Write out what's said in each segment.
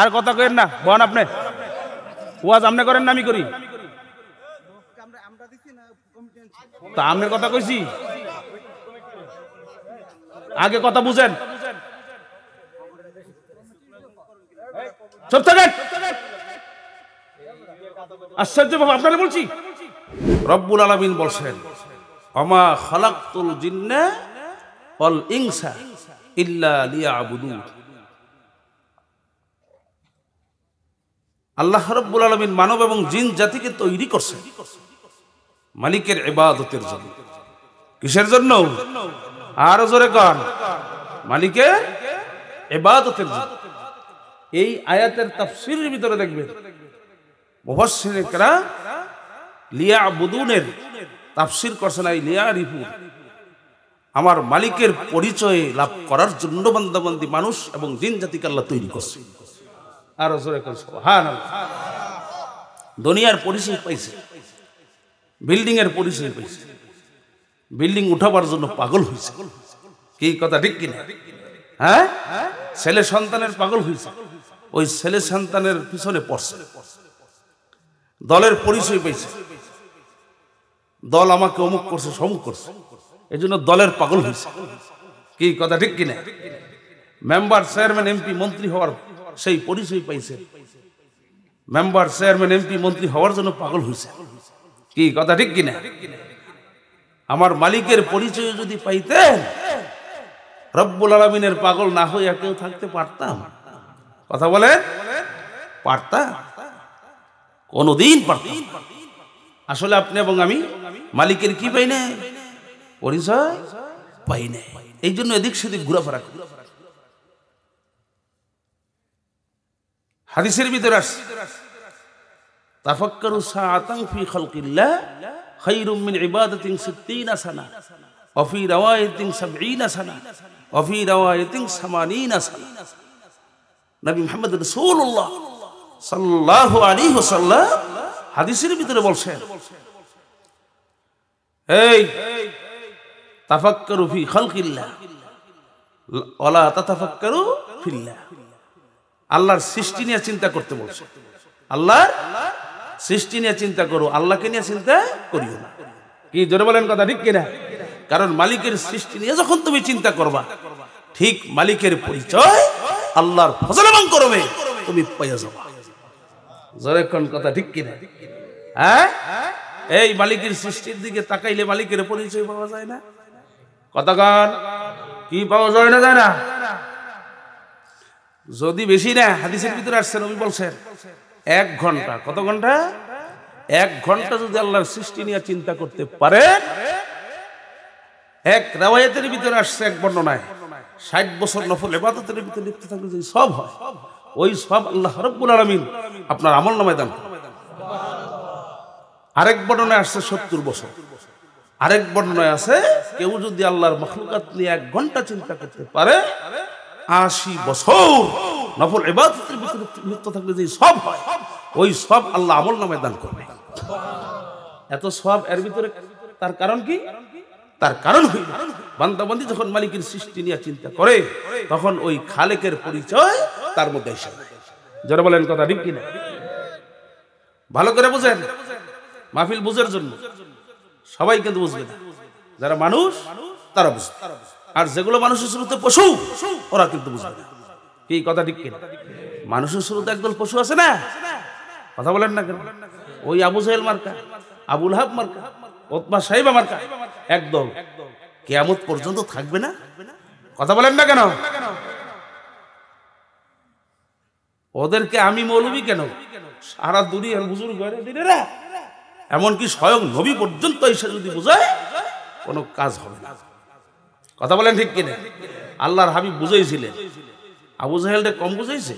আর কথা কেন না বন আপনি ওয়াজ আপনি করেন না আমি করি তা আপনার কথা কইছি আগে কথা বুঝেন সব থাকেন আশ্চর্য বাবা আপনারা বলছি রব্বুল আলামিন বলছেন অমা খলাক্তুল জিন্না অল ইংসা ইল্লা লিয়া আবুদুন আল্লাহ রব্বুল আলমিন মানব এবং জিন জাতিকে তৈরি করছে মালিকের এবাদতের জন্য কিসের জন্য আর জোরে কন মালিকের এবাদতের জন্য এই আয়াতের তাফসির ভিতরে দেখবেন মুফাসসিররা লিয়া বুদুনের তাফসির করছেন এই লিয়া রিফু আমার মালিকের পরিচয় লাভ করার জন্য বান্দাবান্দি মানুষ এবং জিন জাতিকে আল্লাহ তৈরি করছে আরো জোরে করছো হ্যাঁ দুনিয়ার পরিচয় পাইছে বিল্ডিং এর পরিচয় পাইছে বিল্ডিং উঠাবার জন্য পাগল হয়েছে কি কথা ঠিক কিনা হ্যাঁ ছেলে সন্তানের পাগল হয়েছে ওই ছেলে সন্তানের পিছনে পড়ছে দলের পরিচয় পেয়েছে দল আমাকে অমুক করছে সমুক করছে এই জন্য দলের পাগল হয়েছে কি কথা ঠিক কিনা মেম্বার চেয়ারম্যান এমপি মন্ত্রী হওয়ার সেই পরিচয় পাইছে মেম্বার চেয়ারম্যান এমপি মন্ত্রী হওয়ার জন্য পাগল হয়েছে কি কথা ঠিক কিনা আমার মালিকের পরিচয় যদি পাইতেন রব্বুল আলমিনের পাগল না হইয়া কেউ থাকতে পারতাম কথা বলে পারতাম কোনদিন পারতাম আসলে আপনি এবং আমি মালিকের কি পাই না পরিচয় পাই না এই জন্য এদিক সেদিক ঘুরাফেরা করি হাদিসের ভিতরে আসছে তাফাক্কারু সাআতান ফি খালকিল্লাহ খায়রুম মিন ইবাদাতিন 60 সানা ওয়া ফি রাওয়ায়াতিন 70 সানা ওয়া ফি রাওয়ায়াতিন 80 সানা নবী মুহাম্মদ রাসূলুল্লাহ সাল্লাল্লাহু আলাইহি ওয়াসাল্লাম হাদিসের ভিতরে বলছেন এই তাফাক্কারু ফি খালকিল্লাহ ওয়ালা তাতাফাক্কারু ফিল্লাহ আল্লাহর সৃষ্টি নিয়ে চিন্তা করতে বলছে আল্লাহর সৃষ্টি নিয়ে চিন্তা করো আল্লাহকে নিয়ে চিন্তা করিও না কি জোরে বলেন কথা ঠিক কিনা কারণ মালিকের সৃষ্টি নিয়ে যখন তুমি চিন্তা করবা ঠিক মালিকের পরিচয় আল্লাহর ফজল এবং করবে তুমি পাইয়া যাবা জোরে কথা ঠিক কিনা হ্যাঁ এই মালিকের সৃষ্টির দিকে তাকাইলে মালিকের পরিচয় পাওয়া যায় না কতক্ষণ কি পাওয়া যায় না যায় না যদি বেশি না হাদিসের হ্যাঁ। ভিতরে আসছেন নবী বলছেন এক ঘন্টা কত ঘন্টা এক ঘন্টা যদি আল্লাহর সৃষ্টি নিয়ে চিন্তা করতে পারে এক রাওয়ায়াতের ভিতরে আসছে এক বর্ণনায় ষাট বছর নফল এবাদতের ভিতরে লিপ্ত থাকলে যদি সব হয় ওই সব আল্লাহ রব্বুল আলমিন আপনার আমল নামায় দান আরেক বর্ণনায় আসছে সত্তর বছর আরেক বর্ণনায় আছে কেউ যদি আল্লাহর মখলুকাত নিয়ে এক ঘন্টা চিন্তা করতে পারে আশি বছর নফল এবাদতের ভিতরে লিপ্ত থাকলে যে সব হয় ওই সব আল্লাহ আমল নামে দান করবে এত সব এর ভিতরে তার কারণ কি তার কারণ হইল বান্দাবন্দি যখন মালিকের সৃষ্টি নিয়ে চিন্তা করে তখন ওই খালেকের পরিচয় তার মধ্যে এসে যারা বলেন কথা ঠিক কিনা ভালো করে বুঝেন মাহফিল বুঝের জন্য সবাই কিন্তু বুঝবে যারা মানুষ তারা বুঝবে আর যেগুলো মানুষের শুরুতে পশু ওরা কিন্তু বুঝবে না কি কথা ঠিক কিনা মানুষের শুরুতে একদল পশু আছে না কথা বলেন না কেন ওই আবু সাহেল মার্কা আবুল হাব মার্কা ওতমা সাহেব মার্কা একদল কেয়ামত পর্যন্ত থাকবে না কথা বলেন না কেন ওদেরকে আমি মৌলবি কেন সারা দূরি বুজুর ঘরে দিনেরা এমনকি স্বয়ং নবী পর্যন্ত এসে যদি বোঝায় কোনো কাজ হবে না কথা বলেন ঠিক কিনে আল্লাহর হাবিব বুঝাইছিলেন আবু জাহেলটা কম বুঝাইছে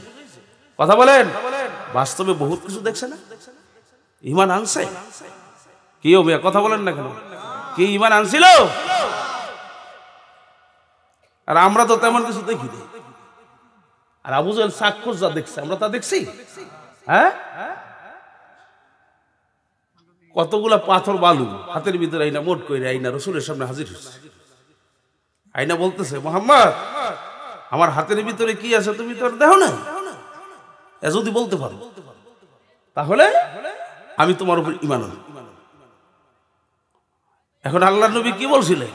কথা বলেন বাস্তবে বহুত কিছু দেখছে না ইমান আনছে কি ও কথা বলেন না কেন কি ইমান আনছিল আর আমরা তো তেমন কিছু দেখি আর আবু জাহেল সাক্ষর যা দেখছে আমরা তা দেখছি হ্যাঁ কতগুলা পাথর বালু হাতের ভিতরে আইনা মোট করে আইনা রসুলের সামনে হাজির হচ্ছে আইনা বলতেছে মোহাম্মদ আমার হাতের ভিতরে কি আছে তুমি তো দেখো না যদি বলতে পারো তাহলে আমি তোমার উপর ইমান এখন আল্লাহ নবী কি বলছিলেন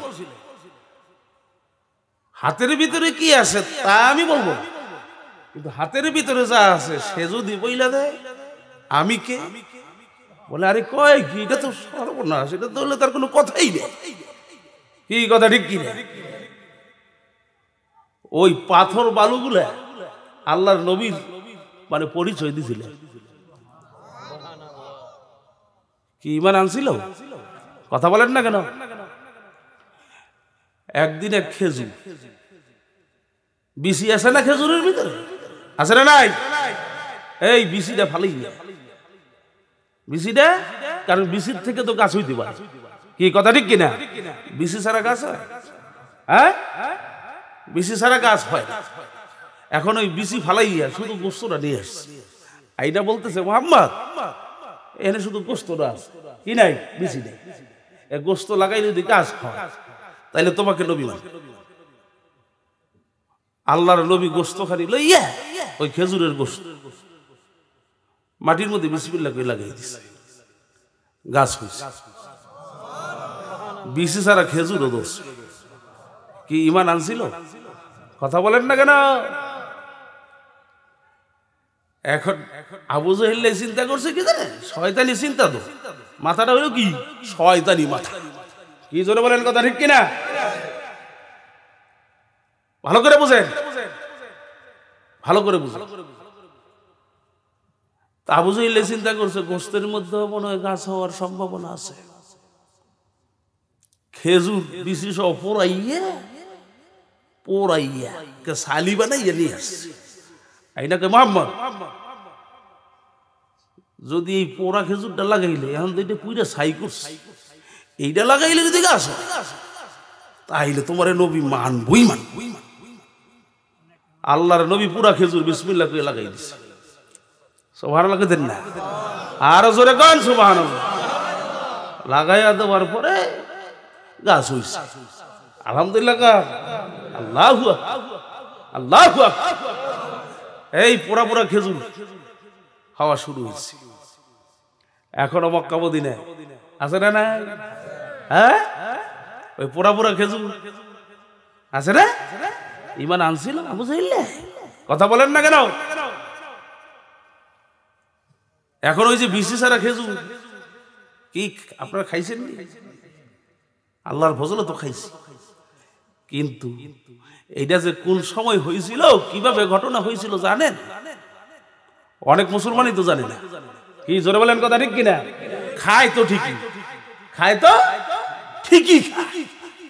হাতের ভিতরে কি আছে তা আমি বলবো কিন্তু হাতের ভিতরে যা আছে সে যদি বইলা দেয় আমি কে বলে আরে কয় কি এটা তো সর্বনাশ এটা তো তার কোনো কথাই নেই কি কথা ঠিক কি না ওই পাথর বালুগুলা আল্লাহর নবীর মানে পরিচয় দিছিল কি ইমান আনছিল কথা বলেন না কেন একদিন এক খেজুর বিসি আছে না খেজুরের ভিতরে আছে না নাই এই বিসিটা ফালি বিসিটা কারণ বিসির থেকে তো গাছ হইতে পারে কি কথা ঠিক কিনা বিসি ছাড়া গাছ হয় হ্যাঁ বেশি সারা গাছ হয় এখন ওই বিসি ফালাইয়া শুধু গোস্তটা নিয়ে আসছে আইডা বলতেছে মোহাম্মদ এখানে শুধু গোস্তটা আছে কি নাই বিসি নাই গোস্ত লাগাই যদি গাছ হয় তাইলে তোমাকে নবী মানে আল্লাহর নবী গোস্ত খালি লইয়া ওই খেজুরের গোস্ত মাটির মধ্যে বিসমিল্লা করে লাগিয়ে দিছে গাছ হয়েছে বিসি সারা খেজুরও দোষ কি ইমান আনছিল কথা বলেন না কেন এখন আবু জহিল্লে চিন্তা করছে কি জানে শয়তানি চিন্তা তো মাথাটা হলো কি শয়তানি মাথা কি জোরে বলেন কথা ঠিক কিনা ভালো করে বুঝেন ভালো করে বুঝেন আবু জহিল্লে চিন্তা করছে গোস্তের মধ্যে মনে হয় গাছ হওয়ার সম্ভাবনা আছে খেজুর বিশেষ অপরাইয়ে পোড়াইয়া কে সালি বানাইয়া নিয়ে আসছে আইনাকে মোহাম্মদ যদি এই পোড়া খেজুরটা লাগাইলে এখন তো এটা পুইরা সাই করছে এইটা লাগাইলে যদি গাছ তাইলে তোমার নবী মান বই মান আল্লাহর নবী পুরা খেজুর বিসমিল্লা করে লাগাই দিছে সোভার লাগে দেন না আর জোরে গান সোভান লাগাইয়া দেওয়ার পরে গাছ হইছে আলহামদুলিল্লাহ গাছ আল্লাহ আল্লাহ এই পোড়া পোড়া খেজুর খাওয়া শুরু হয়েছে এখনো মক্কাব দিনে আছে না না হ্যাঁ ওই পোড়া পোড়া খেজুর আছে না ইমান আনছিল আবু কথা বলেন না কেন এখন ওই যে বিশি সারা খেজুর কি আপনারা খাইছেন আল্লাহর ফজল তো খাইছি কিন্তু এইটা যে কোন সময় হয়েছিল কিভাবে ঘটনা হয়েছিল জানেন অনেক মুসলমানই তো জানে না কি জোরে বলেন কথা ঠিক কিনা খায় তো ঠিকই খায় তো ঠিকই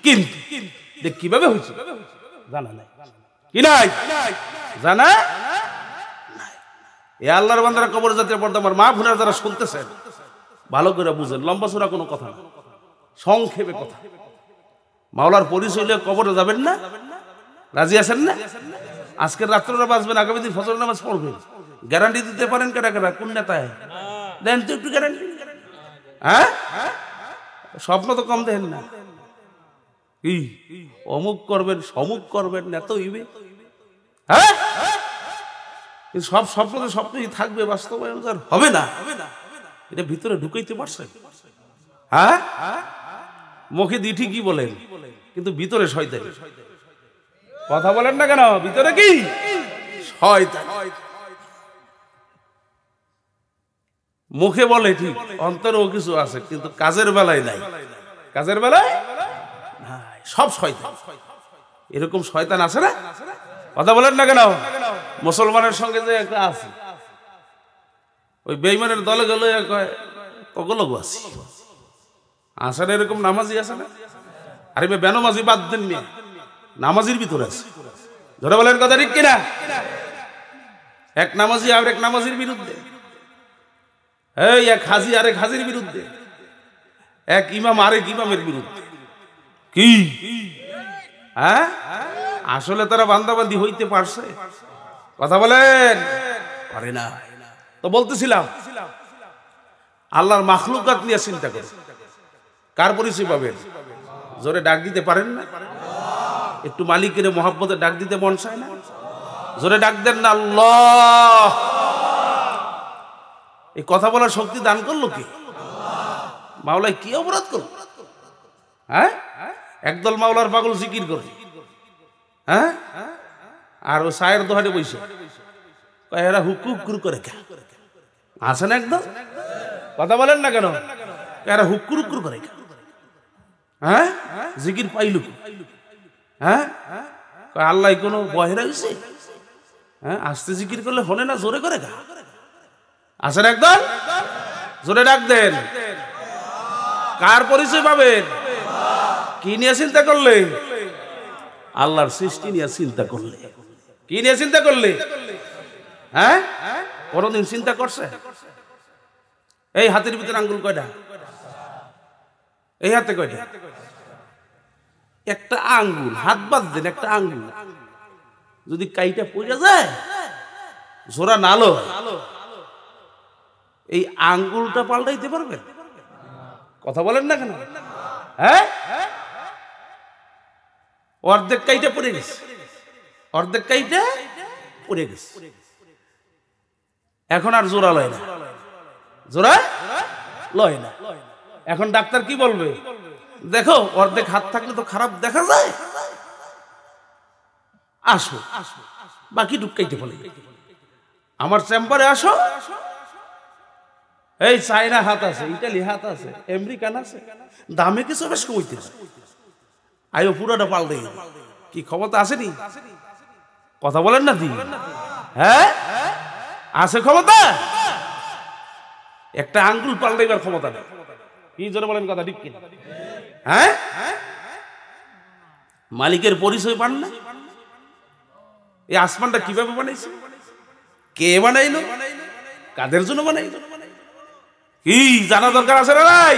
কিন্তু কিভাবে হয়েছে জানা নাই কি নাই জানা এ আল্লাহর বান্দারা কবর জাতীয় পর্দা আমার মা ভুনার যারা শুনতেছেন ভালো করে বুঝেন লম্বা সুরা কোনো কথা না সংক্ষেপে কথা মাওলার পরিচয় হলে কবরে যাবেন না রাজি আছেন না আজকের রাত্রটা বাঁচবেন আগামী দিন ফজর নামাজ পড়বে গ্যারান্টি দিতে পারেন কেটা কেটা কোন নেতায় দেন তো একটু গ্যারান্টি হ্যাঁ স্বপ্ন তো কম দেন না কি অমুক করবেন সমুক করবেন না তো ইবে হ্যাঁ সব স্বপ্ন তো স্বপ্নই থাকবে বাস্তবায়ন হবে না এটা ভিতরে ঢুকাইতে পারছেন হ্যাঁ মুখে দিয়ে ঠিকই বলেন কিন্তু ভিতরে শয়তানি কথা বলেন না কেন ভিতরে কি মুখে বলে ঠিক অন্তরও কিছু আছে কিন্তু কাজের বেলায় নাই কাজের বেলায় সব শয়তান এরকম শয়তান আছে না কথা বলেন না কেন মুসলমানের সঙ্গে যে একটা আছে ওই বেইমানের দলে গেলে কয় কগলগু আছে আসেন এরকম নামাজি আছে না আরে মে বেনমাজি বাদ দেন মেয়ে নামাজির ভিতরে আছে ধরে বলেন কথা ঠিক কিনা এক নামাজি আর এক নামাজির বিরুদ্ধে এই এক হাজি আর এক হাজির বিরুদ্ধে এক ইমাম আরেক ইমামের বিরুদ্ধে কি হ্যাঁ আসলে তারা বান্দাবান্দি হইতে পারছে কথা বলেন পারে না তো বলতেছিলাম আল্লাহর মাখলুকাত নিয়ে চিন্তা করছে কার পরিচয় পাবেন জোরে ডাক দিতে পারেন না একটু মালিকের মোহাম্মতে ডাক দিতে মন চায় না জোরে ডাক দেন না আল্লাহ এই কথা বলার শক্তি দান করলো কি মাওলায় কি অপরাধ করল হ্যাঁ একদল মাওলার পাগল জিকির করে হ্যাঁ আর ও সায়ের দোহাটে বইছে এরা হুকু হুকুর করে আসেন একদম কথা বলেন না কেন এরা হুকুরুকুর করে কেন হ্যাঁ জিকির পাইল হ্যাঁ আল্লাহ কোনো বহেরা হয়েছে হ্যাঁ আস্তে জিকির করলে হলে না জোরে করে গা আসেন একদম জোরে ডাক দেন কার পরিচয় পাবেন কি নিয়ে চিন্তা করলে আল্লাহর সৃষ্টি নিয়ে চিন্তা করলে কি নিয়ে চিন্তা করলে হ্যাঁ কোনদিন চিন্তা করছে এই হাতের ভিতরে আঙ্গুল কয়টা এই হাতে কয়টা একটা আঙ্গুল হাত বাঁধছেন একটা আঙ্গুল যদি কাইটা পড়ে যায় জোরা নালো এই আঙ্গুলটা পাল্টাইতে পারবেন কথা বলেন না কেন হ্যাঁ অর্ধেক কাইটা পড়ে গেছে অর্ধেক কাইটা পড়ে গেছে এখন আর জোরা লয় না জোরা লয় না এখন ডাক্তার কি বলবে দেখো অর্ধেক হাত থাকলে তো খারাপ দেখা যায় আসো বাকি ডুবকাইতে বলে আমার চেম্বারে আসো এই চায়না হাত আছে ইটালি হাত আছে আমেরিকান আছে দামে কিছু বেশ কইতেছে আয়ো পুরোটা পাল্টে কি ক্ষমতা আসেনি কথা বলেন না দিদি হ্যাঁ আছে ক্ষমতা একটা আঙ্গুল পাল্টাইবার ক্ষমতা নেই কি জন্য বলেন কথা ঠিক কিনা হ্যাঁ মালিকের পরিচয় পান না এই আসমানটা কিভাবে বানাইছে কে বানাইলো কাদের জন্য বানাইলো কি জানা দরকার আছে না নাই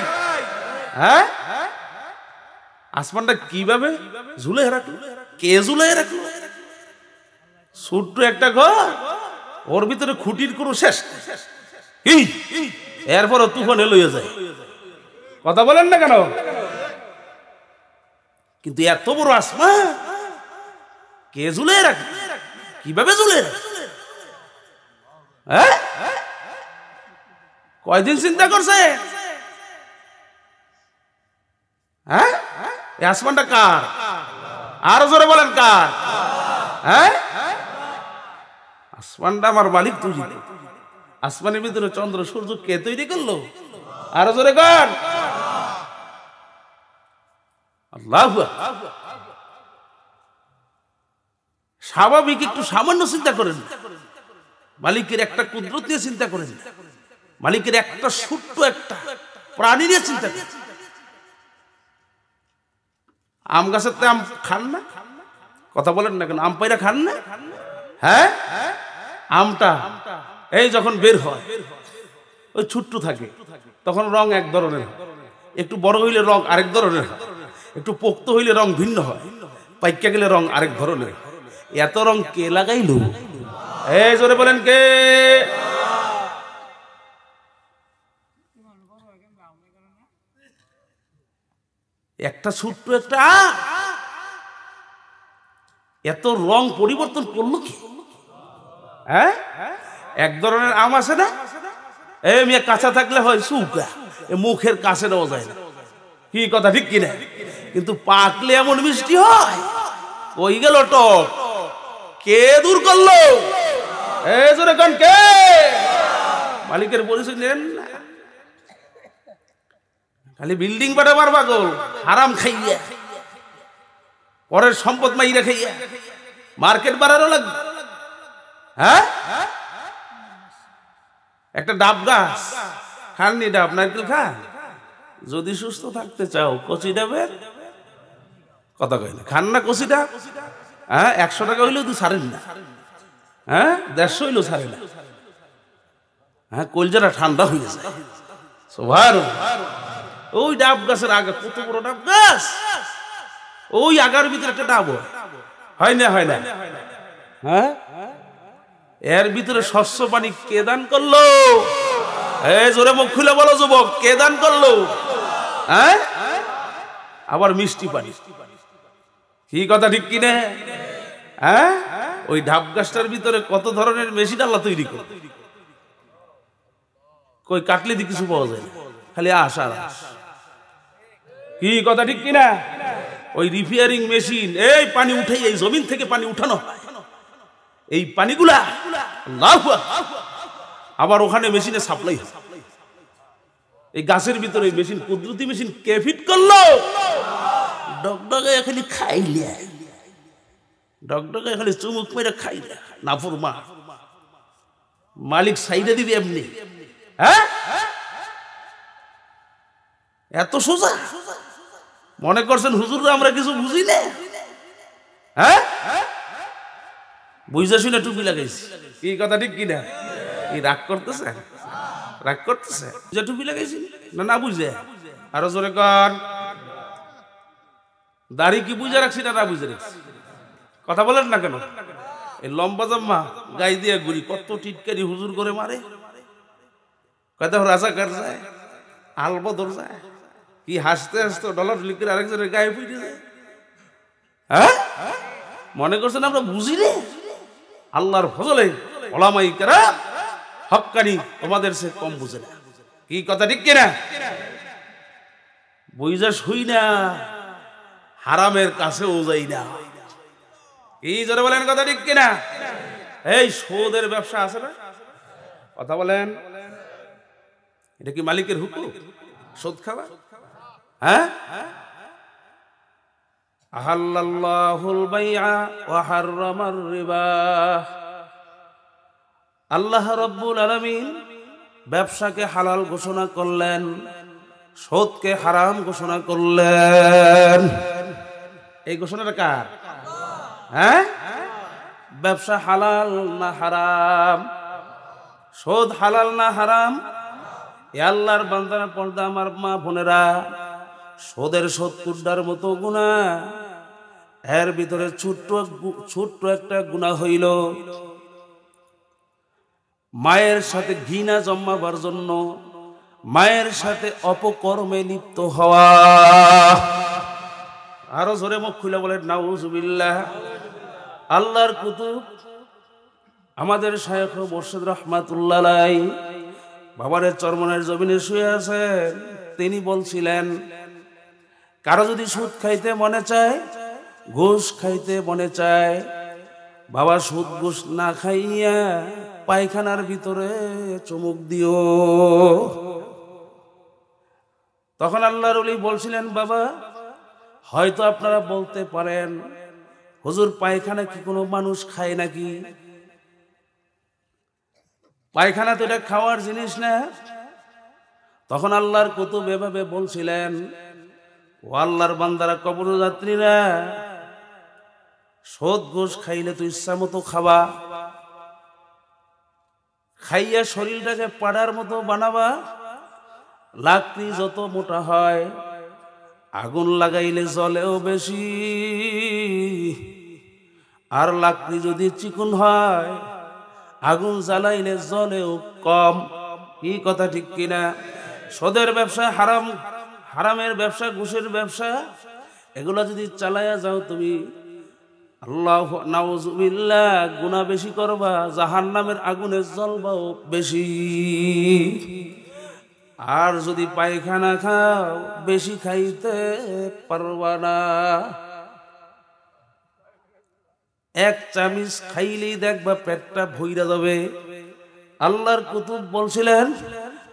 হ্যাঁ আসমানটা কিভাবে ঝুলে রাখলো কে ঝুলে রাখলো ছোট্ট একটা ঘর ওর ভিতরে খুঁটির কোনো শেষ এরপরে তুফানে লইয়া যায় কথা বলেন না কেন কিন্তু এত বড় আসমা কে জুলে রাখ কিভাবে জুলে হ্যাঁ কয়দিন চিন্তা করছে হ্যাঁ আসমানটা কার আর জোরে বলেন কার হ্যাঁ আসমানটা আমার মালিক আসমানের ভিতরে চন্দ্র সূর্য কে তৈরি করলো আর জোরে কার আল্লাহ স্বাভাবিক একটু সামান্য চিন্তা করেন মালিকের একটা কুদরত নিয়ে চিন্তা করেন মালিকের একটা ছোট্ট একটা প্রাণী নিয়ে চিন্তা করেন আম গাছের তো আম খান না কথা বলেন না কেন আম পাইরা খান না হ্যাঁ আমটা এই যখন বের হয় ওই ছোট্ট থাকে তখন রং এক ধরনের একটু বড় হইলে রং আরেক ধরনের হয় একটু পোক্ত হইলে রং ভিন্ন হয় পাইকা গেলে রং আরেক ধরনের এত রং কে লাগাইল এ জোরে বলেন কে একটা ছোট্ট একটা এত রং পরিবর্তন করলো কি হ্যাঁ এক ধরনের আম আছে না এ মেয়ে কাঁচা থাকলে হয় সুখ মুখের কাছে নেওয়া যায় না কি কথা ঠিক কিনা কিন্তু পাকলে এমন মিষ্টি হয় কই গেল টক কে দূর করলো মালিকের পরিচয় নেন খালি বিল্ডিং বাড়াবার পাগল হারাম খাইয়া পরের সম্পদ মাইরা খাইয়া মার্কেট বাড়ানো লাগবে হ্যাঁ একটা ডাব গাছ খাননি ডাব নারকেল খান যদি সুস্থ থাকতে চাও কচি ডাবের কথা কইলে খান না কষিটা হ্যাঁ একশো টাকা হইলেও তো ছাড়েন না হ্যাঁ দেড়শো হইলেও ছাড়েন না হ্যাঁ কলজাটা ঠান্ডা হয়ে যায় সোভার ওই ডাব গাছের আগে কত বড় ডাব গাছ ওই আগার ভিতরে একটা ডাব হয় না হয় না হ্যাঁ এর ভিতরে শস্য পানি কে দান করলো জোরে মুখ খুলে বলো যুবক কে দান করলো হ্যাঁ আবার মিষ্টি পানি কি কথা ঠিক কিনে হ্যাঁ ওই ঢাপ গাছটার ভিতরে কত ধরনের মেশিন আল্লাহ তৈরি করে কই কাটলে দি কিছু পাওয়া যায় খালি আশা কি কথা ঠিক কিনা ওই রিপেয়ারিং মেশিন এই পানি উঠে এই জমিন থেকে পানি উঠানো এই পানিগুলা আবার ওখানে মেশিনে সাপ্লাই এই গাছের ভিতরে মেশিন কুদরতি মেশিন কে ফিট করলো ডগডগে খালি খাইলে ডগডগে খালি চুমুক মেরে খাইলে নাফুর মা মালিক সাইডে দিবি এমনি হ্যাঁ এত সোজা মনে করছেন হুজুররা আমরা কিছু বুঝি না হ্যাঁ বুঝা শুনে টুপি লাগাইছি কি কথা ঠিক কিনা কি রাগ করতেছে রাগ করতেছে বুঝা টুপি লাগাইছি না না বুঝে আরো জোরে কর দাড়ি কি বুঝে রাখছি না না বুঝে রাখছি কথা বলেন না কেন এই লম্বা জম্মা গাই দিয়ে গুড়ি কত টিটকারি হুজুর করে মারে কথা রাজা কার যায় আলবদর যায় কি হাসতে হাসতে ডলার লিখে আরেকজনের গায়ে পুড়ে যায় হ্যাঁ মনে করছেন আমরা বুঝি রে আল্লাহর ফজলে ওলামাই কারা হকানি তোমাদের সে কম বুঝে না কি কথা ঠিক কিনা বইজা শুই না হারামের কাছেও যাই না এই জোরে বলেন কথা ঠিক কিনা এই সোদের ব্যবসা আছে না কথা বলেন এটা কি মালিকের হুকুম সোদ খাওয়া হ্যাঁ আহাল্লাহুল বাইআ ওয়া হাররামার আল্লাহ রব্বুল আলামিন ব্যবসাকে হালাল ঘোষণা করলেন সোদকে হারাম ঘোষণা করলেন এই ঘোষণাটা কার হ্যাঁ ব্যবসা হালাল না হারাম শোধ হালাল না হারাম এ আল্লাহর বান্দারা পর্দা আমার মা বোনেরা সোদের কুড্ডার মতো গুণা এর ভিতরে ছোট্ট ছোট্ট একটা গুণা হইল মায়ের সাথে ঘৃণা জন্মাবার জন্য মায়ের সাথে অপকর্মে লিপ্ত হওয়া আরো জোরে মুখ খুলে বলেন নাউজুবিল্লাহ আল্লাহর কুতুব আমাদের শায়েখ মোর্শেদ রহমাতুল্লাহ বাবারে চরমনের জমিনে শুয়ে আছেন তিনি বলছিলেন কারো যদি সুদ খাইতে মনে চায় ঘুষ খাইতে মনে চায় বাবা সুদ ঘুষ না খাইয়া পায়খানার ভিতরে চমুক দিও তখন আল্লাহর বলছিলেন বাবা হয়তো আপনারা বলতে পারেন হুজুর পায়খানা কি কোনো মানুষ খায় নাকি পায়খানা তো এটা খাওয়ার জিনিস না তখন আল্লাহর কুতুব এভাবে বলছিলেন ও আল্লাহর বান্দারা কবর যাত্রীরা সোদ ঘোষ খাইলে তো ইচ্ছা মতো খাবা খাইয়া শরীরটাকে পাড়ার মতো বানাবা লাকড়ি যত মোটা হয় আগুন লাগাইলে জলেও বেশি আর লাকড়ি যদি চিকুন হয় আগুন জ্বালাইলে জলেও কম কি কথা ঠিক কিনা সদের ব্যবসা হারাম হারামের ব্যবসা ঘুষের ব্যবসা এগুলো যদি চালাইয়া যাও তুমি আল্লাহ নাউজুবিল্লা গুণা বেশি করবা জাহান নামের আগুনের জলবাও বেশি আর যদি পায়খানা খাও বেশি খাইতে পারবা না এক চামিচ খাইলেই দেখবা পেটটা ভইরা যাবে আল্লাহর কুতুব বলছিলেন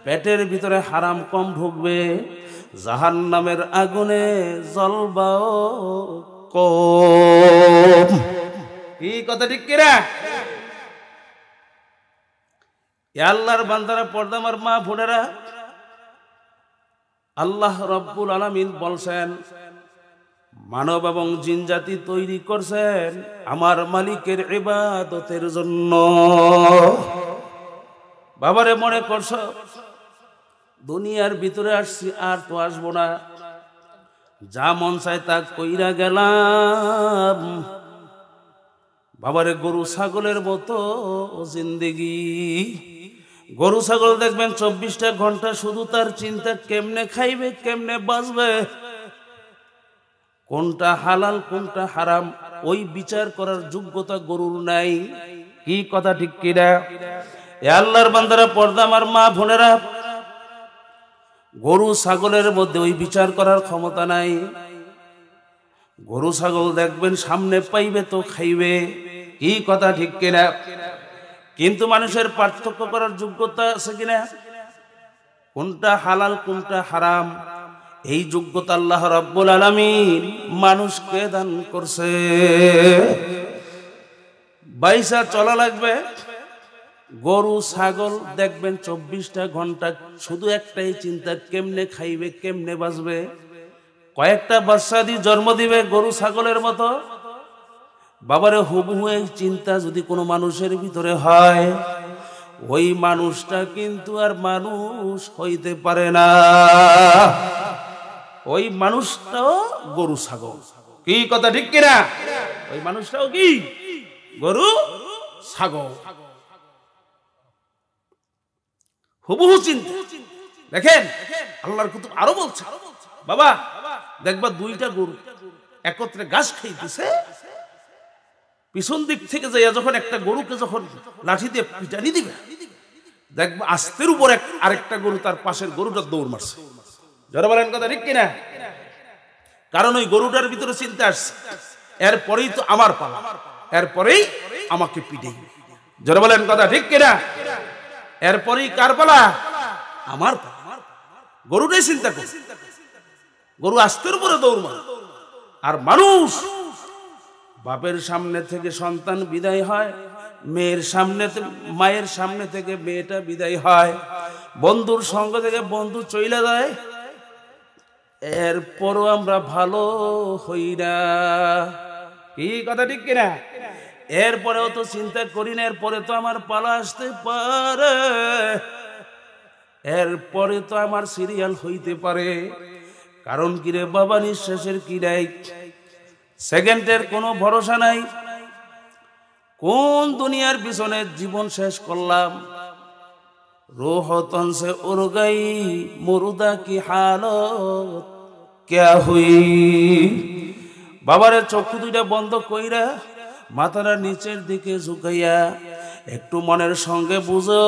পেটের ভিতরে হারাম কম ঢুকবে জাহান নামের আগুনে জলবাও কি কথা ঠিক কিরা আল্লাহর বান্দারা পর্দামার মা ফোনেরা আল্লাহ রব্বুল আলমিন বলছেন মানব এবং জিনজাতি তৈরি করছেন আমার মালিকের এবাদতের জন্য বাবারে মনে করছ দুনিয়ার ভিতরে আসছি আর তো আসবো না যা মন চায় তা কইরা গেলাম বাবারে গরু ছাগলের মতো জিন্দিগি গরু ছাগল দেখবেন চব্বিশটা ঘন্টা শুধু তার চিন্তা কেমনে খাইবে কেমনে বাঁচবে কোনটা হালাল কোনটা হারাম ওই বিচার করার যোগ্যতা গরুর নাই কি কথা ঠিক কিনা আল্লাহর বান্দারা পর্দা আমার মা ভোনেরা গরু ছাগলের মধ্যে ওই বিচার করার ক্ষমতা নাই গরু ছাগল দেখবেন সামনে পাইবে তো খাইবে কি কথা ঠিক কিনা কিন্তু মানুষের পার্থক্য করার যোগ্যতা আছে কিনা কোনটা হালাল কোনটা হারাম এই যোগ্যতা আল্লাহ রব্বুল আলমিন মানুষকে দান করছে বাইসা চলা লাগবে গরু ছাগল দেখবেন চব্বিশটা ঘন্টা শুধু একটাই চিন্তা কেমনে খাইবে কেমনে বাঁচবে কয়েকটা বাচ্চা দিয়ে জন্ম দিবে গরু ছাগলের মতো বাবারে হুবহু এক চিন্তা যদি কোনো মানুষের ভিতরে হয় ওই মানুষটা কিন্তু আর মানুষ হইতে পারে না ওই মানুষটাও গরু ছাগল কি কথা ঠিক কিনা ওই মানুষটাও কি গরু ছাগল হুবহু চিন্তা দেখেন আল্লাহর কুতুব আরো বলছে বাবা দেখবা দুইটা গরু একত্রে ঘাস খাইতেছে পিছন দিক থেকে যাইয়া যখন একটা গরুকে যখন লাঠি দিয়ে পিটানি দিবে দেখবে আস্তের উপর আরেকটা গরু তার পাশের গরুটা দৌড় মারছে যারা বলেন কথা ঠিক কিনা কারণ ওই গরুটার ভিতরে চিন্তা আসছে এরপরেই তো আমার পালা এরপরেই আমাকে পিটে যারা বলেন কথা ঠিক কিনা এরপরেই কার পালা আমার পালা গরুটাই চিন্তা করছে গরু আস্তের উপরে দৌড় মার আর মানুষ বাপের সামনে থেকে সন্তান বিদায় হয় মেয়ের সামনে মায়ের সামনে থেকে মেয়েটা বিদায় হয় বন্ধুর সঙ্গ থেকে বন্ধু চইলে যায় এরপরও আমরা ভালো হই না কি কথা ঠিক কিনা এরপরেও তো চিন্তা করি না এরপরে তো আমার পালা আসতে পারে এরপরে তো আমার সিরিয়াল হইতে পারে কারণ কিরে বাবা নিঃশ্বাসের নাই সেকেন্ডের কোনো ভরসা নাই কোন দুনিয়ার পিছনে জীবন শেষ করলাম রোহতন সে উরগাই মরুদা কি হালত কেয়া হই বাবারে চক্ষু দুইটা বন্ধ কইরা মাথাটা নিচের দিকে ঝুঁকাইয়া একটু মনের সঙ্গে বুঝো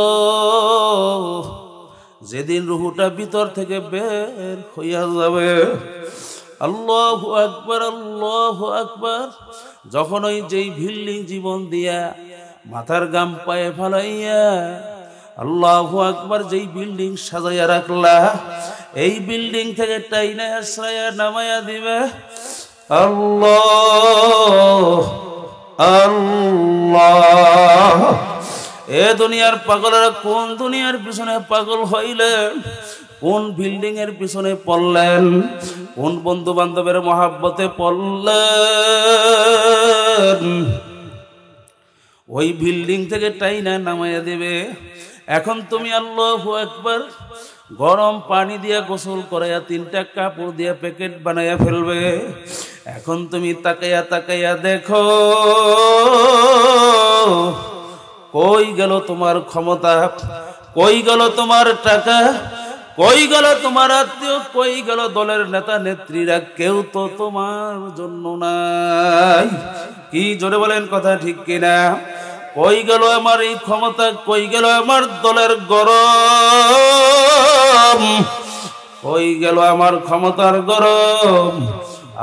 যেদিন রুহুটা ভিতর থেকে বের হইয়া যাবে আল্লাহ আকবর আল্লাহ আকবর যখন ওই যেই ভিল্লি জীবন দিয়া মাথার গাম পায়ে ফালাইয়া আল্লাহ আকবর যেই বিল্ডিং সাজাইয়া রাখলা এই বিল্ডিং থেকে টাইনে আশ্রয়া নামাইয়া দিবে আল্লাহ এ দুনিয়ার পাগলেরা কোন দুনিয়ার পিছনে পাগল হইলে কোন বিল্ডিং এর পিছনে পড়লেন কোন বন্ধু বান্ধবের মহাব্বতে পড়লেন ওই বিল্ডিং থেকে টাইনা নামাইয়া দেবে এখন তুমি আল্লাহ একবার গরম পানি দিয়ে গোসল করাইয়া তিনটা কাপড় দিয়ে প্যাকেট বানাইয়া ফেলবে এখন তুমি তাকাইয়া তাকাইয়া দেখো কই গেল তোমার ক্ষমতা কই গেল তোমার টাকা কই গেল তোমার আত্মীয় কই গেল দলের নেতা নেত্রীরা কেউ তো তোমার জন্য নাই কি জোরে বলেন কথা ঠিক কিনা কই গেল আমার এই ক্ষমতা কই গেল আমার দলের গরম কই গেল আমার ক্ষমতার গরম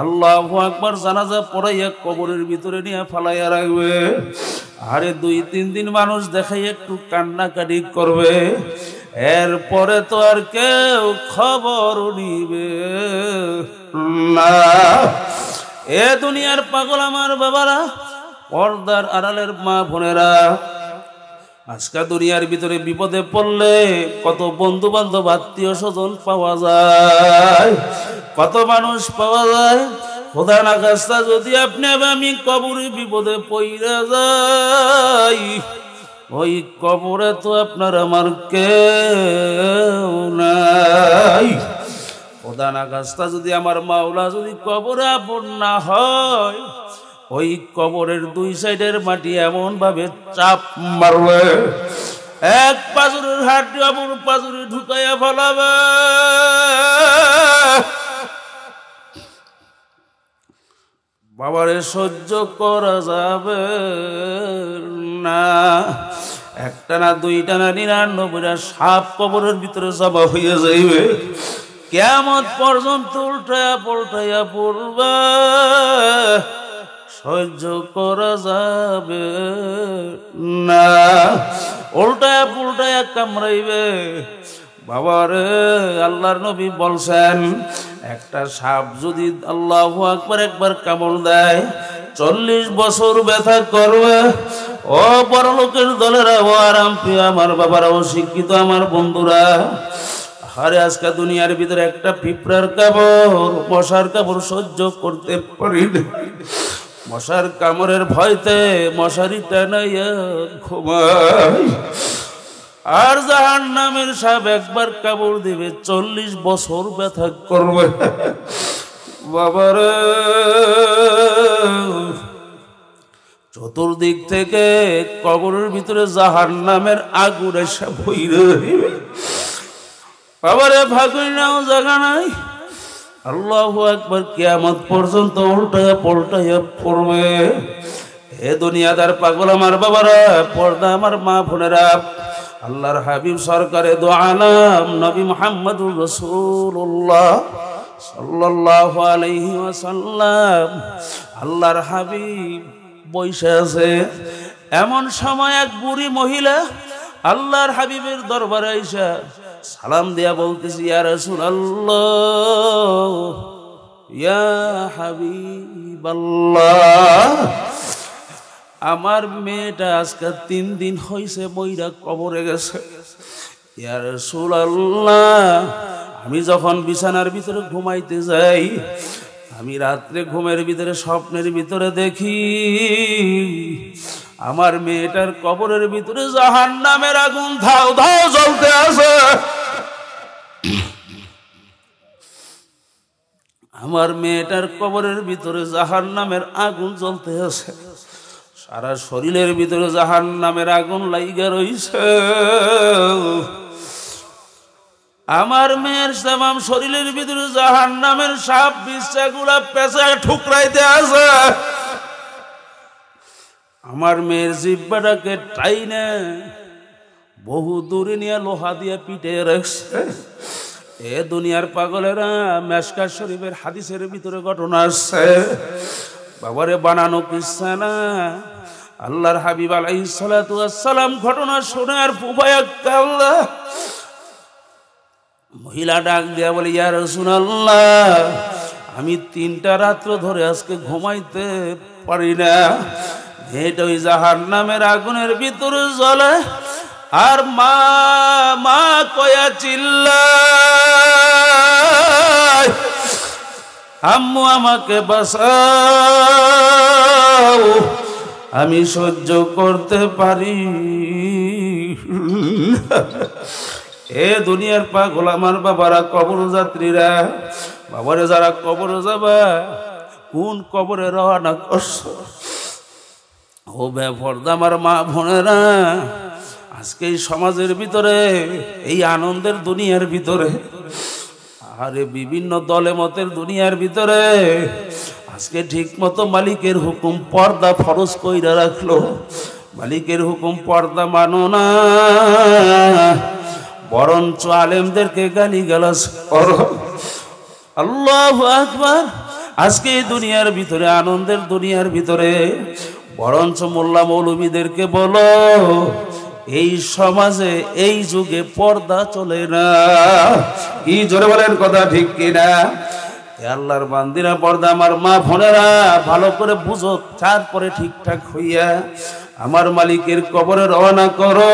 আল্লাহ একবার জানাজা পড়াইয়া কবরের ভিতরে নিয়ে ফালাইয়া রাখবে আরে দুই তিন দিন মানুষ দেখাই একটু কান্নাকাটি করবে এরপরে তো আর কেউ খবর নিবে না এ দুনিয়ার পাগল আমার বাবারা পর্দার আড়ালের মা বোনেরা আজকা দুনিয়ার ভিতরে বিপদে পড়লে কত বন্ধু বান্ধব আত্মীয় স্বজন পাওয়া যায় কত মানুষ পাওয়া যায় প্রধান আকাশটা যদি আপনি আমি কবরের বিপদে পইরা যাই ওই কবরে তো আপনার আমার কেউ নাই প্রধান গাছটা যদি আমার মাওলা যদি কবরে আপন না হয় ওই কবরের দুই সাইডের মাটি এমন ভাবে চাপ মারবে এক পাজুরের হাড্ডি অপর পাজুরে ঢুকাইয়া ফেলাবে বাবারে সহ্য করা যাবে না একটা না দুইটা না নিরানব্বইটা সাপ কবরের ভিতরে চাপা হইয়া যাইবে কেমন পর্যন্ত উল্টায়া পল্টাইয়া পড়বে সহ্য করা যাবে না উল্টায়া পুলটায়া কামড়াইবে বাবা রে আল্লাহর নবী বলছেন একটা সাপ যদি আল্লাহ একবার একবার কামড় দেয় চল্লিশ বছর ব্যথা করবে ও বড় লোকের দলেরা ও আরাম আমার বাবারা ও শিক্ষিত আমার বন্ধুরা আরে আজকে দুনিয়ার ভিতরে একটা পিঁপড়ার কাবর মশার কাবর সহ্য করতে পারি মশার কামড়ের ভয়তে মশারি টানাইয়া ঘুমায় আর জাহান নামের সাপ একবার কাপড় দিবে চল্লিশ বছর ব্যথা করবে বাবার চতুর্দিক থেকে কবরের ভিতরে জাহান নামের আগুন এসে ভইরে বাবারে ভাগুই নাও জায়গা নাই আল্লাহ একবার কেয়ামত পর্যন্ত উল্টাইয়া পল্টাইয়া পড়বে হে দুনিয়াদার পাগল আমার বাবারা পর্দা আমার মা বোনেরা আল্লাহর হাবিব সরকারে দো আলাম নবী মোহাম্মদ রসুল্লাহ সাল্লাহ আলহি আল্লাহর হাবিব বৈশে আছে এমন সময় এক বুড়ি মহিলা আল্লাহর হাবিবের দরবারে আইসা সালাম দিয়া বলতেছি ইয়া রসুল আল্লাহ ইয়া হাবিব আল্লাহ আমার মেয়েটা আজকে তিন দিন হয়েছে বইরা কবরে গেছে ইয়ার সুরাল্লাহ আমি যখন বিছানার ভিতরে ঘুমাইতে যাই আমি রাত্রে ঘুমের ভিতরে স্বপ্নের ভিতরে দেখি আমার মেয়েটার কবরের ভিতরে জাহান নামের আগুন ধাও ধাও জ্বলতে আছে আমার মেয়েটার কবরের ভিতরে জাহান নামের আগুন জ্বলতে আছে সারা শরীরের ভিতরে জাহান নামের আগুন লাইগা রইছে আমার মেয়ের তাম শরীরের ভিতরে জাহান নামের সাপ বিশ্বা গুলা পেঁচা ঠুকরাইতে আছে আমার মেয়ের জিব্বাটাকে টাইনে বহু দূরে নিয়ে লোহা দিয়ে পিটে রাখছে এ দুনিয়ার পাগলেরা মেসকার শরীফের হাদিসের ভিতরে ঘটনা আসছে বাবারে বানানো কিসছে না আল্লাহর হাবিব আলাইসালাম ঘটনা শোনার আল্লাহ মহিলা ডাক দেয়া বলে ইয়ার আল্লাহ আমি তিনটা রাত্র ধরে আজকে ঘুমাইতে পারি না এটা ওই জাহার নামের আগুনের ভিতরে জ্বলে আর মা মা কয়া চিল্লা আম্মু আমাকে বাসাও আমি সহ্য করতে পারি এ দুনিয়ার পাগল আমার বাবারা কবর যাত্রীরা বাবারে যারা কবর যাবা কোন কবরে রওনা করছ ও বেফর্দা আমার মা বোনেরা আজকে এই সমাজের ভিতরে এই আনন্দের দুনিয়ার ভিতরে আরে বিভিন্ন দলে মতের দুনিয়ার ভিতরে আজকে ঠিক মতো মালিকের হুকুম পর্দা ফরজ কইরা রাখলো মালিকের হুকুম পর্দা মানো না বরঞ্চ আলেমদেরকে গালি গালাস কর আল্লাহ আকবার আজকে দুনিয়ার ভিতরে আনন্দের দুনিয়ার ভিতরে বরঞ্চ মোল্লা মৌলবীদেরকে বলো এই সমাজে এই যুগে পর্দা চলে না কি জোরে বলেন কথা ঠিক কিনা আল্লাহর বান্দিরা পর্দা আমার মা ফোনেরা ভালো করে বুঝো তারপরে ঠিকঠাক হইয়া আমার মালিকের কবরে রওনা করো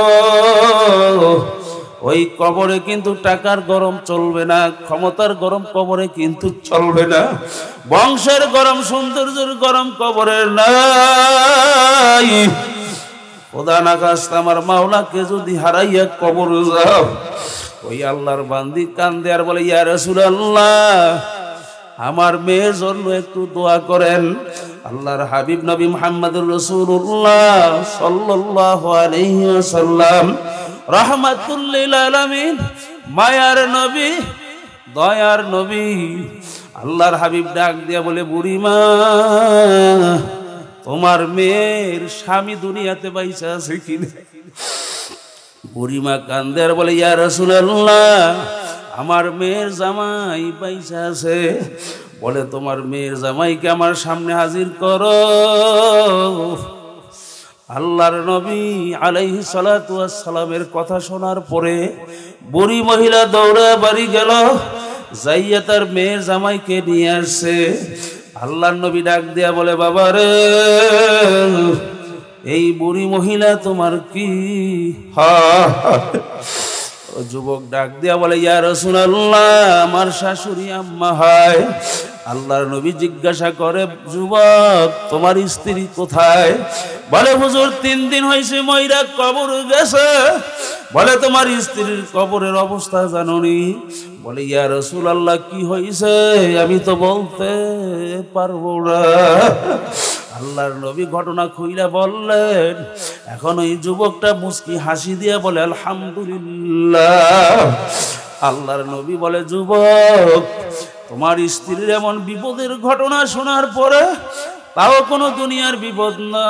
ওই কবরে কিন্তু টাকার গরম চলবে না ক্ষমতার গরম কবরে কিন্তু চলবে না বংশের গরম সৌন্দর্যের গরম কবরে নাই খোদা না কাস্ত আমার মাওলাকে যদি হারাইয়া কবর যাও ওই আল্লাহর বান্দি কান্দে আর বলে ইয়া রসুল আল্লাহ আমার মেয়ের জন্য একটু দোয়া করেন আল্লাহর হাবিব নবী মোহাম্মদ রসুল্লাহ সাল্লাহ আলহিহাসাল্লাম রহমাতুল্লিল মায়ার নবী দয়ার নবী আল্লাহর হাবিব ডাক দিয়া বলে বুড়িমা তোমার মেয়ের স্বামী দুনিয়াতে পাইছে আছে কিনে বুড়িমা কান্দের বলে ইয়া রসুল্লাহ আমার মেয়ের জামাই পাইসা আছে বলে তোমার মেয়ের জামাইকে আমার সামনে হাজির করো আল্লাহর নবী আলাইহি সালামের কথা শোনার পরে বুড়ি মহিলা দৌড়া বাড়ি গেল যাইয়া তার মেয়ের জামাইকে নিয়ে আসছে আল্লাহর নবী ডাক দেয়া বলে বাবা রে এই বুড়ি মহিলা তোমার কি হা যুবক ডাক দিয়া বলে ইয়া আল্লাহ আমার শাশুড়ি আম্মা হয় আল্লাহর নবী জিজ্ঞাসা করে যুবক তোমার স্ত্রী কোথায় বলে হুজুর তিন দিন হয়েছে ময়রা কবর গেছে বলে তোমার স্ত্রীর কবরের অবস্থা জাননি বলে ইয়া রসুল আল্লাহ কি হয়েছে আমি তো বলতে পারবো না আল্লাহর নবী ঘটনা খুইলা বললেন এখন ওই যুবকটা মুসকি হাসি দিয়ে বলে আলহামদুলিল্লাহ আল্লাহর নবী বলে যুবক তোমার স্ত্রীর এমন বিপদের ঘটনা শোনার পরে তাও কোনো দুনিয়ার বিপদ না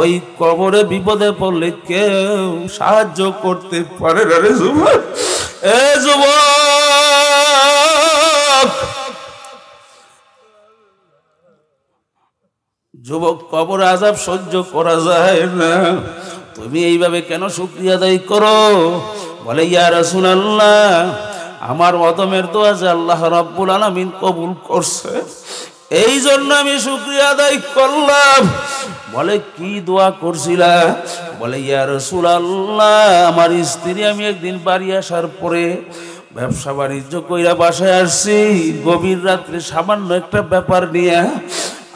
ওই কবরে বিপদে পড়লে কেউ সাহায্য করতে পারে না রে যুবক এ যুবক যুবক কবর আজাব সহ্য করা যায় না তুমি এইভাবে কেন শুক্রিয়া দায়ী করো বলে ইয়া রসুল আল্লাহ আমার অদমের দোয়া যে আল্লাহ রব্বুল আলমিন কবুল করছে এই জন্য আমি শুক্রিয়া আদায় করলাম বলে কি দোয়া করছিলা বলে ইয়া রসুল আল্লাহ আমার স্ত্রী আমি একদিন বাড়ি আসার পরে ব্যবসা বাণিজ্য কইরা বাসায় আসছি গভীর রাত্রে সামান্য একটা ব্যাপার নিয়ে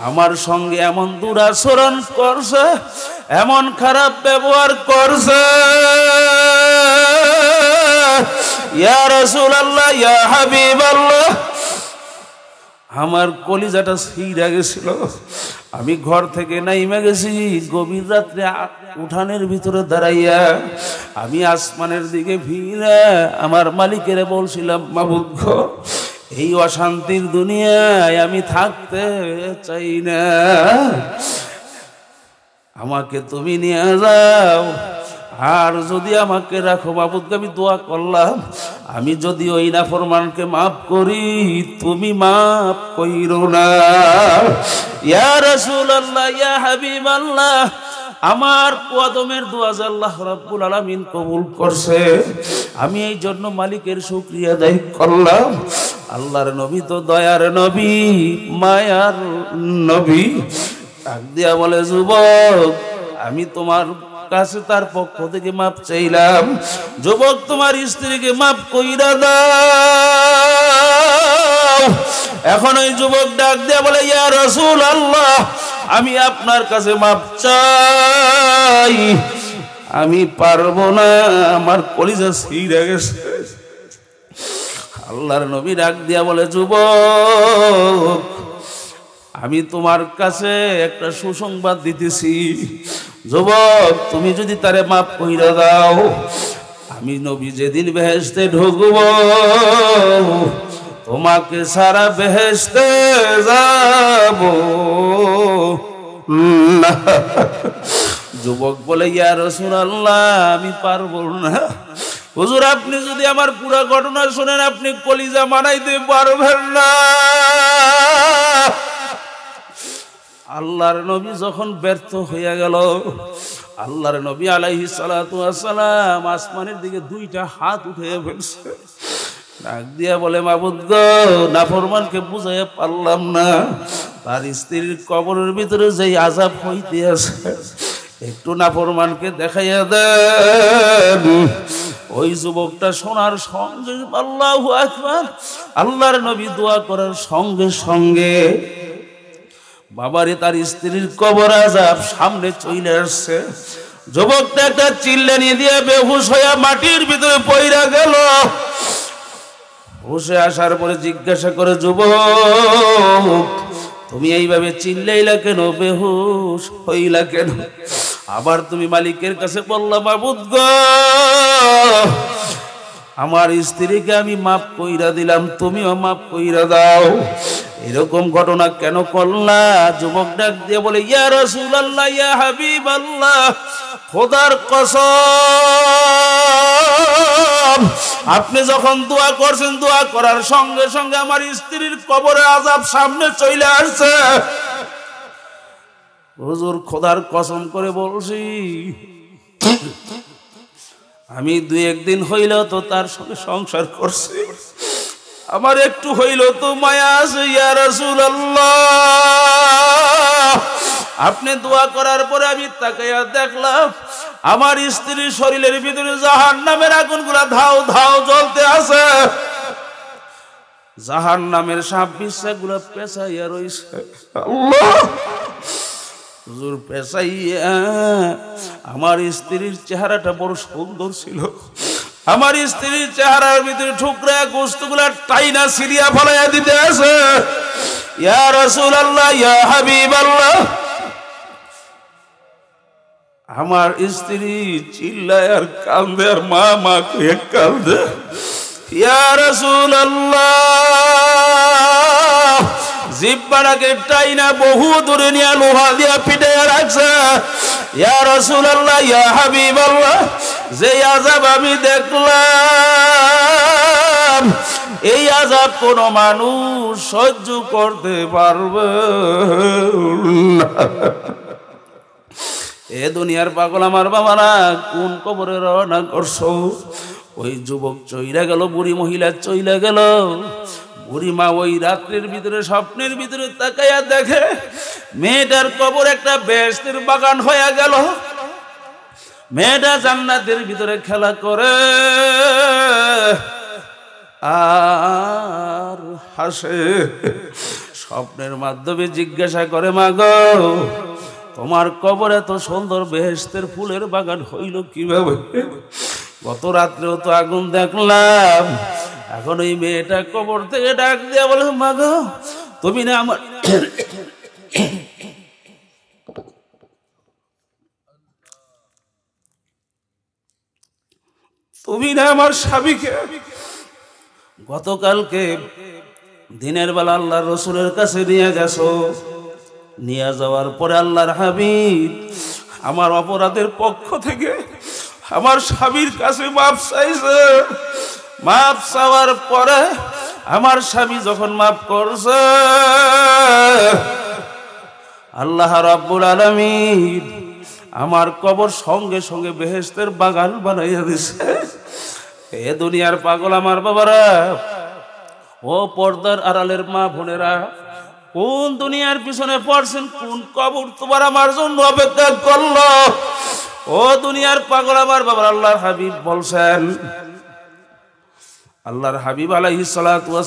আমার সঙ্গে এমন দুরাচরণ করছে এমন খারাপ ব্যবহার করছে আল্লাহ ইয়া হাবিব আল্লাহ আমার কলিজাটা সিরা গেছিল আমি ঘর থেকে নাইমে গেছি গভীর রাত্রে উঠানের ভিতরে দাঁড়াইয়া আমি আসমানের দিকে ভিড়া আমার মালিকেরে বলছিলাম মাবুদ্ধ এই অশান্তির দুনিয়ায় আমি থাকতে চাই না আমাকে তুমি নিয়ে যাও আর যদি আমাকে রাখো বাবুদকে আমি দোয়া করলাম আমি যদি ওই নাফরমানকে মাফ করি তুমি মাফ কইরো না ইয়া রাসূলুল্লাহ ইয়া হাবিবাল্লাহ আমার কদমের দোয়াজ আল্লাহ রাব্বুল আলামিন কবুল করছে আমি এই জন্য মালিকের শুকরিয়া আদায় করলাম আল্লাহর নবী তো দয়ার নবী মায়ার নবী ডাক দিয়া বলে যুবক আমি তোমার কাছে তার পক্ষ থেকে মাপ চাইলাম যুবক তোমার স্ত্রীকে মাপ কইরা দাও এখন ওই যুবক ডাক দিয়ে বলে ইয়া রসুল আল্লাহ আমি আপনার কাছে মাপ চাই আমি পারবো না আমার কলিজা ছিড়ে গেছে আল্লাহর নবী ডাক দিয়া বলে যুবক আমি তোমার কাছে একটা সুসংবাদ দিতেছি যুবক তুমি যদি তারে মাপ কইরা দাও আমি নবী যেদিন বেহেস্তে ঢুকবো তোমাকে সারা বেহেস্তে যাব যুবক বলে ইয়ার রসুন আল্লাহ আমি পারবো না হুজুর আপনি যদি আমার পুরা ঘটনা শোনেন আপনি কলিজা মানাইতে পারবেন না আল্লাহর নবী যখন ব্যর্থ হইয়া গেল আল্লাহর নবী আলাইহিস সালাম আসমানের দিকে দুইটা হাত উঠে ফেলছে ডাক দিয়া বলে মাবুদ্দ নাফরমানকে বুঝাইয়া পারলাম না তার স্ত্রীর কবরের ভিতরে যেই আজাব হইতে আছে একটু নাফরমানকে দেখাইয়া দে ওই যুবকটা শোনার সঙ্গে আল্লাহ আকবার আল্লাহর নবী দোয়া করার সঙ্গে সঙ্গে বাবারে তার স্ত্রীর কবর আজাব সামনে চলে আসছে যুবকটা একটা চিল্লানি দিয়ে বেহুশ হইয়া মাটির ভিতরে পইরা গেল বসে আসার পরে জিজ্ঞাসা করে যুবক তুমি এইভাবে চিল্লাইলা কেন বেহুস হইলা কেন আবার তুমি মালিকের কাছে বললাম বুধ আমার স্ত্রীকে আমি মাফ কইরা দিলাম তুমিও মাফ কইরা দাও এরকম ঘটনা কেন করলা যুবক ডাক দিয়ে বলে ইয়া রসুল আল্লাহ ইয়া হাবিব আল্লাহ খোদার কস আপনি যখন দোয়া করছেন দোয়া করার সঙ্গে সঙ্গে আমার স্ত্রীর কবরে আজাব সামনে চলে আসছে হুজুর খোদার কসম করে বলছি আমি দুই একদিন হইল তো তার সঙ্গে সংসার করছি আমার একটু হইল তো মায়া আছে ইয়ারসুল আপনি দোয়া করার পরে আমি তাকে দেখলাম আমার স্ত্রীর শরীরের ভিতরে জাহান নামের আগুন গুলা ধাও ধাও জ্বলতে আছে জাহান নামের সাপ বিশ্বাস গুলা পেঁচাইয়া রয়েছে আল্লাহ হুজুর পেশাইয়া আমার স্ত্রীর চেহারাটা বড় সুন্দর ছিল আমার স্ত্রীর চেহারার ভিতরে ঠুকরা গোস্তগুলা টাইনা সিরিয়া ফলাইয়া দিতে আছে ইয়া রসুল আল্লাহ ইয়া হাবিব আল্লাহ আমার স্ত্রী চিল্লায় আর কান্দে আর মা মা কে কান্দে ইয়া রসুল আল্লাহ জিব্বাটাকে টাইনা বহু দূরে নিয়ে লোহা দিয়া ইয়া ইয়া যে আমি দেখলাম এই আজাব কোন মানুষ সহ্য করতে পারবে এ দুনিয়ার পাগল আমার না কোন কবরে রওনা করছো ওই যুবক চইলা গেল বুড়ি মহিলা চইলা গেল বুড়িমা ওই রাত্রির ভিতরে স্বপ্নের ভিতরে তাকাইয়া দেখে মেয়েটার কবর একটা বেস্তের বাগান হয়ে গেল মেয়েটা জান্নাতের ভিতরে খেলা করে আর হাসে স্বপ্নের মাধ্যমে জিজ্ঞাসা করে মা গো তোমার কবর এত সুন্দর বেহেস্তের ফুলের বাগান হইল কিভাবে গত রাত্রেও তো আগুন দেখলাম এখন ওই মেয়েটা কবর থেকে ডাক দেওয়া বলে মাগো তুমি না আমার তুমি না আমার স্বামীকে গতকালকে দিনের বেলা আল্লাহ রসুলের কাছে নিয়ে গেছো নিয়ে যাওয়ার পরে আল্লাহর হাবিব আমার অপরাধের পক্ষ থেকে আমার স্বামীর কাছে মাপ চাইছে মাপ চাওয়ার পরে আমার স্বামী যখন মাপ করছে আল্লাহ রাব্বুল আলামিন আমার কবর সঙ্গে সঙ্গে বেহেস্তের বাগান বানাইয়া দিছে এ দুনিয়ার পাগল আমার বাবারা ও পর্দার আড়ালের মা বোনেরা কোন দুনিয়ার পিছনে পড়ছেন কোন কবর তোমার আমার জন্য অপেক্ষা করলো ও দুনিয়ার পাগল আমার বাবার আল্লাহর হাবিব বলছেন আল্লাহর হাবিব আলাহি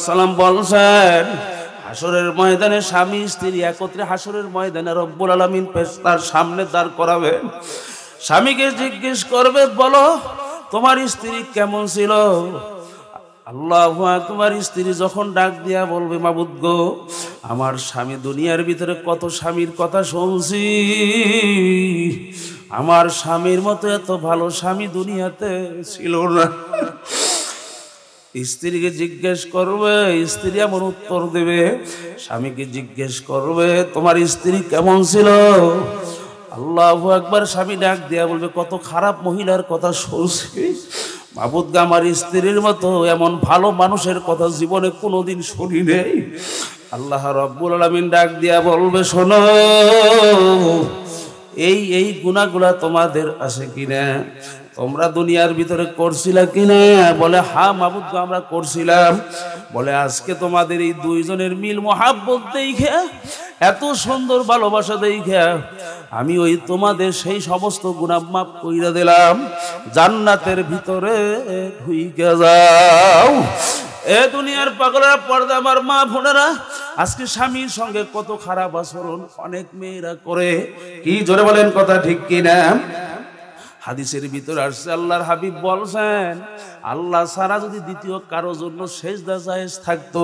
সালাম বলছেন হাসরের ময়দানে স্বামী স্ত্রী একত্রে হাসরের ময়দানে রব্বুল আলমিন তার সামনে দাঁড় করাবেন স্বামীকে জিজ্ঞেস করবে বলো তোমার স্ত্রী কেমন ছিল আল্লাহ তোমার স্ত্রী যখন ডাক দিয়া বলবে মাবুদ গো আমার স্বামী দুনিয়ার ভিতরে কত স্বামীর কথা শুনছি আমার স্বামীর মতো এত ভালো স্বামী দুনিয়াতে ছিল না স্ত্রীকে জিজ্ঞেস করবে স্ত্রী এমন উত্তর দেবে স্বামীকে জিজ্ঞেস করবে তোমার স্ত্রী কেমন ছিল আল্লাহ একবার স্বামী ডাক দেয়া বলবে কত খারাপ মহিলার কথা শুনছি বাবুদগা আমার স্ত্রীর মতো এমন ভালো মানুষের কথা জীবনে কোনোদিন শুনি নেই আল্লাহ রব্বুল আলমিন ডাক দিয়া বলবে শোনো এই এই গুণাগুলা তোমাদের আছে কিনা তোমরা দুনিয়ার ভিতরে করছিলা কিনা বলে হা মাবুদ আমরা করছিলাম বলে আজকে তোমাদের এই দুইজনের মিল মহাব্বত দেখে এত সুন্দর ভালোবাসা দেখে আমি ওই তোমাদের সেই সমস্ত গুণাম মাপ কইরা দিলাম জান্নাতের ভিতরে ঢুইকে যাও এ দুনিয়ার পাগলারা পর্দা আমার মা ভোনেরা আজকে স্বামীর সঙ্গে কত খারাপ আচরণ অনেক মেয়েরা করে কি জোরে বলেন কথা ঠিক কিনা হাদিসের ভিতরে আসছে আল্লাহর হাবিব বলছেন আল্লাহ সারা যদি দ্বিতীয় কারো জন্য শেষ দাজায়েজ থাকতো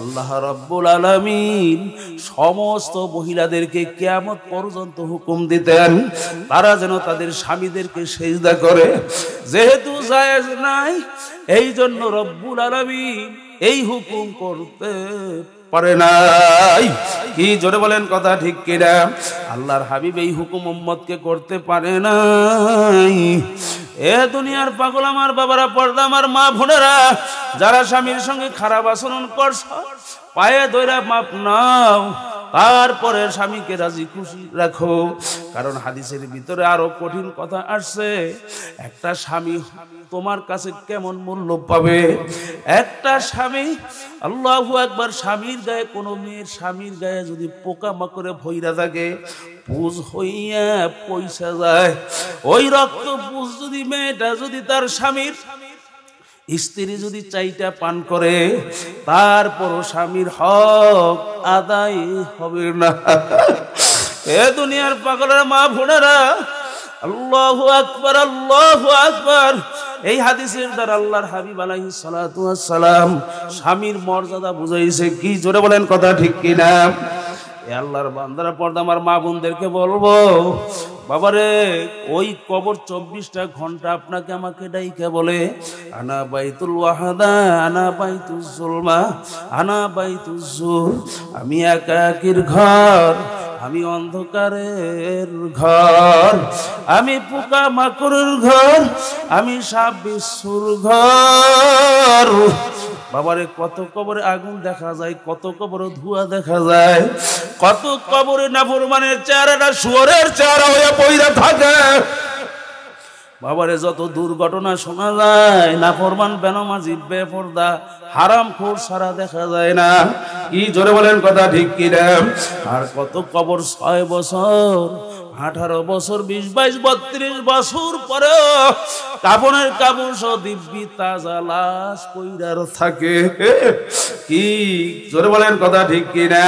আল্লাহ রব্বুল আলমিন সমস্ত মহিলাদেরকে কেয়ামত পর্যন্ত হুকুম দিতেন তারা যেন তাদের স্বামীদেরকে সেজদা করে যেহেতু জায়েজ নাই এই জন্য রব্বুল আলমিন এই হুকুম করতে পারে নাই কি জোরে বলেন কথা ঠিক কিনা আল্লাহর হাবিব এই হুকুম উম্মতকে করতে পারে নাই এ দুনিয়ার পাগল আমার বাবারা পর্দা আমার মা ভোনেরা যারা স্বামীর সঙ্গে খারাপ আচরণ করছ পায়ে দৈরা মাপ নাও তারপরে স্বামীকে রাজি খুশি রাখো কারণ হাদিসের ভিতরে আরো কঠিন কথা আসছে একটা স্বামী তোমার কাছে কেমন মূল্য পাবে একটা স্বামী আল্লাহ একবার স্বামীর গায়ে কোনো মেয়ের স্বামীর গায়ে যদি পোকা মাকড়ে ভৈরা থাকে পুজ হইয়া পয়সা যায় ওই রক্ত পুজ যদি মেয়েটা যদি তার স্বামীর স্ত্রী যদি চাইটা পান করে তারপর স্বামীর হক আদায় হবে না এ দুনিয়ার পাগলের মা ভোনেরা আল্লাহ আকবর আল্লাহ আকবর এই হাদিসের দ্বারা আল্লাহর হাবিব আলাহি সালাম স্বামীর মর্যাদা বুঝাইছে কি জোরে বলেন কথা ঠিক কিনা আল্লাহর বান্দারা পর্দা আমার মা বোনদেরকে বলবো বাবারে ওই কবর চব্বিশটা ঘন্টা আপনাকে আমাকে ডাইকে বলে আনা বাইতুল ওয়াহাদা আনা বাইতুল জুলমা আনা বাইতুল জুর আমি একাকির ঘর আমি অন্ধকারের ঘর আমি পোকা মাকড়ের ঘর আমি সাপ বিশ্বর ঘর বাবারে কত কবরে আগুন দেখা যায় কত কবরে ধোঁয়া দেখা যায় কত কবরে নাফরমানের চেহারাটা শুয়ারের চেহারা হয়ে পয়রা থাকে বাবারে যত দুর্ঘটনা শোনা যায় না ফরমান বেনমাজি বেপর্দা হারাম খোর সারা দেখা যায় না ই জোরে বলেন কথা ঠিক কিনা আর কত কবর ছয় বছর আঠারো বছর বিশ বাইশ বত্রিশ বছর পরে কাপনের কাপড় সহ দিব্যি তাজা লাশ পইরার থাকে কি জোরে বলেন কথা ঠিক কি না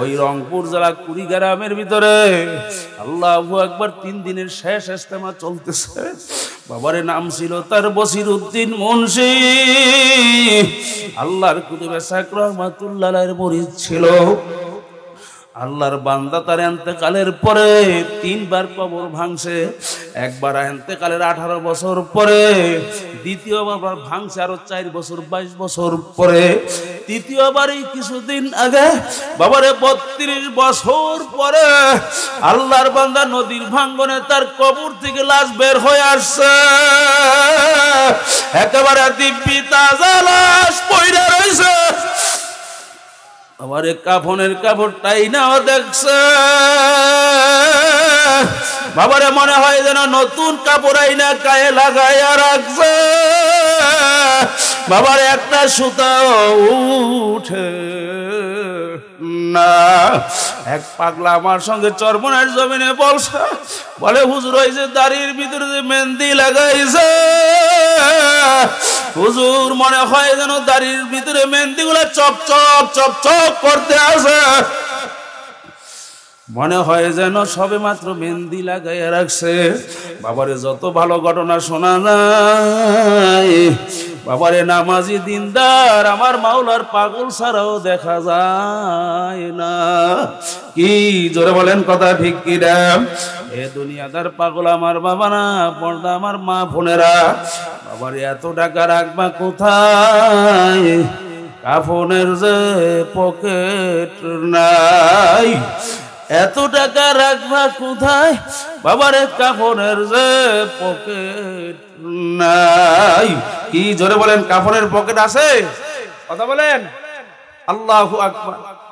ওই রংপুর জেলা কুড়িগ্রামের ভিতরে আল্লাহ একবার তিন দিনের শেষ ইস্তেমা চলতেছে বাবারে নাম ছিল তার বসির উদ্দিন মুন্সি আল্লাহর কুতুবে সাকর রহমাতুল্লাহ মরিদ ছিল আল্লাহর বান্দা তার এতেকালের পরে তিনবার কবর ভাঙছে একবার এতেকালের আঠারো বছর পরে দ্বিতীয়বার ভাঙছে আরো চার বছর বাইশ বছর পরে তৃতীয়বারই কিছুদিন আগে বাবারে বত্রিশ বছর পরে আল্লাহর বান্দা নদীর ভাঙ্গনে তার কবর থেকে লাশ বের হয়ে আসছে একেবারে দিব্যি তাজা লাশ পয়রা রয়েছে আমারে কাফনের কাপড়টাই নাও দেখছে বাবারে মনে হয় যেন নতুন কাপড় আইনা গায়ে লাগাইয়া রাখছে বাবার একটা সুতা উঠে না এক পাগলা আমার সঙ্গে চরমনার জমিনে বলসা বলে হুজুর হয়েছে দাড়ির ভিতরে যে মেহেন্দি লাগাইছে হুজুর মনে হয় যেন দাড়ির ভিতরে মেহেন্দি গুলা চপ চপ চপ চপ করতে আসে মনে হয় যেন সবে মাত্র মেহেন্দি লাগাইয়া রাখছে বাবারে যত ভালো ঘটনা শোনা নাই বাবারে নামাজি দিনদার আমার মাওলার পাগল ছাড়াও দেখা যায় না কি জোরে বলেন কথা ঠিক এ দুনিয়াদার পাগল আমার বাবা না পর্দা আমার মা ফোনেরা বাবারে এত টাকা রাখবা কোথায় কাফনের যে পকেট নাই এত টাকা রাখবা কোথায় বাবারে কাফনের যে পকেট নাই কি জোরে বলেন কাফনের পকেট আছে কথা বলেন আল্লাহু আকবার